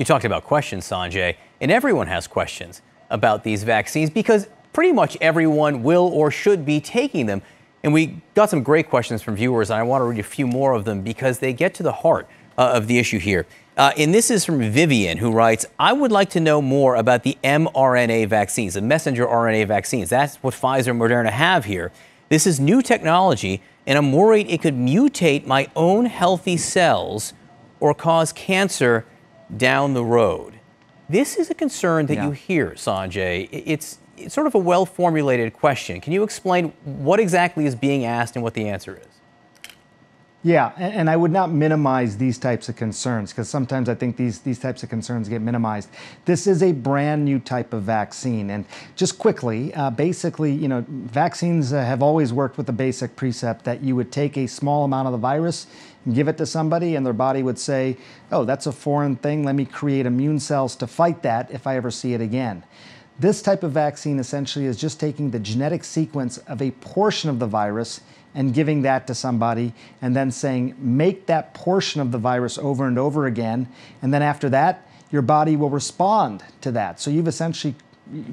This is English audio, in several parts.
You talked about questions, Sanjay, and everyone has questions about these vaccines because pretty much everyone will or should be taking them. And we got some great questions from viewers, and I want to read a few more of them because they get to the heart uh, of the issue here. Uh, and this is from Vivian, who writes I would like to know more about the mRNA vaccines, the messenger RNA vaccines. That's what Pfizer and Moderna have here. This is new technology, and I'm worried it could mutate my own healthy cells or cause cancer down the road. This is a concern that yeah. you hear, Sanjay. It's, it's sort of a well formulated question. Can you explain what exactly is being asked and what the answer is? Yeah, and, I would not minimize these types of concerns because sometimes I think these, these types of concerns get minimized. This is a brand new type of vaccine. And just quickly, uh, basically, you know, vaccines uh, have always worked with the basic precept that you would take a small amount of the virus and give it to somebody, and their body would say, oh, that's a foreign thing. Let me create immune cells to fight that if I ever see it again. This type of vaccine essentially is just taking the genetic sequence of a portion of the virus and giving that to somebody and then saying, make that portion of the virus over and over again. And then after that, your body will respond to that. So you've essentially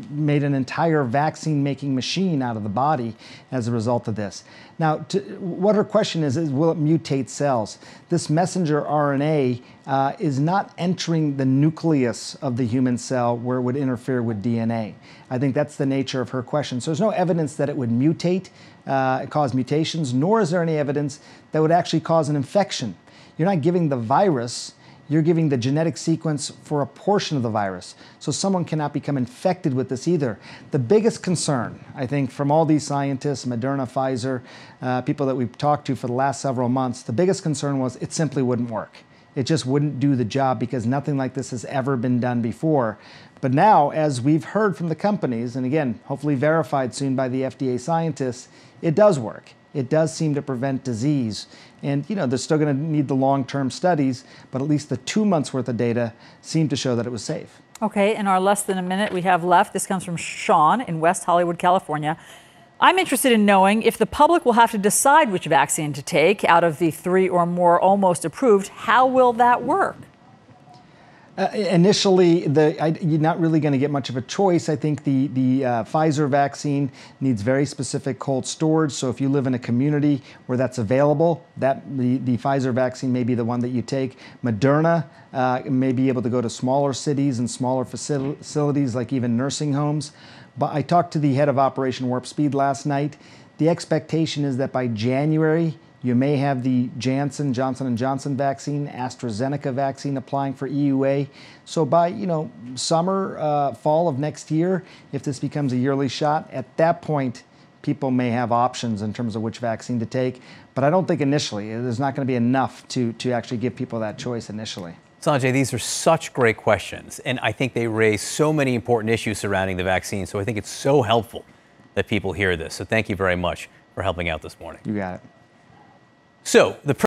made an entire vaccine making machine out of the body as a result of this. Now, to, what her question is is will it mutate cells? This messenger RNA uh, is not entering the nucleus of the human cell where it would interfere with DNA. I think that's the nature of her question. So there's no evidence that it would mutate, uh, cause mutations, nor is there any evidence that would actually cause an infection. You're not giving the virus you're giving the genetic sequence for a portion of the virus. So someone cannot become infected with this either. The biggest concern, I think, from all these scientists, Moderna, Pfizer, uh, people that we've talked to for the last several months, the biggest concern was it simply wouldn't work. It just wouldn't do the job because nothing like this has ever been done before. But now, as we've heard from the companies, and again, hopefully verified soon by the FDA scientists, it does work it does seem to prevent disease. And you know, they're still going to need the long-term studies, but at least the two months worth of data seemed to show that it was safe. Okay, in our less than a minute we have left, this comes from Sean in West Hollywood, California. I'm interested in knowing if the public will have to decide which vaccine to take out of the three or more almost approved, how will that work? Uh, initially, the, I, you're not really going to get much of a choice. I think the the uh, Pfizer vaccine needs very specific cold storage. So if you live in a community where that's available, that the, the Pfizer vaccine may be the one that you take. Moderna uh, may be able to go to smaller cities and smaller facilities, like even nursing homes. But I talked to the head of Operation Warp Speed last night. The expectation is that by January you may have the Janssen, Johnson & Johnson vaccine, AstraZeneca vaccine applying for EUA. So by, you know, summer, uh, fall of next year, if this becomes a yearly shot, at that point, people may have options in terms of which vaccine to take. But I don't think initially, there's not going to be enough to, to actually give people that choice initially. Sanjay, these are such great questions, and I think they raise so many important issues surrounding the vaccine. So I think it's so helpful that people hear this. So thank you very much for helping out this morning. You got it. So the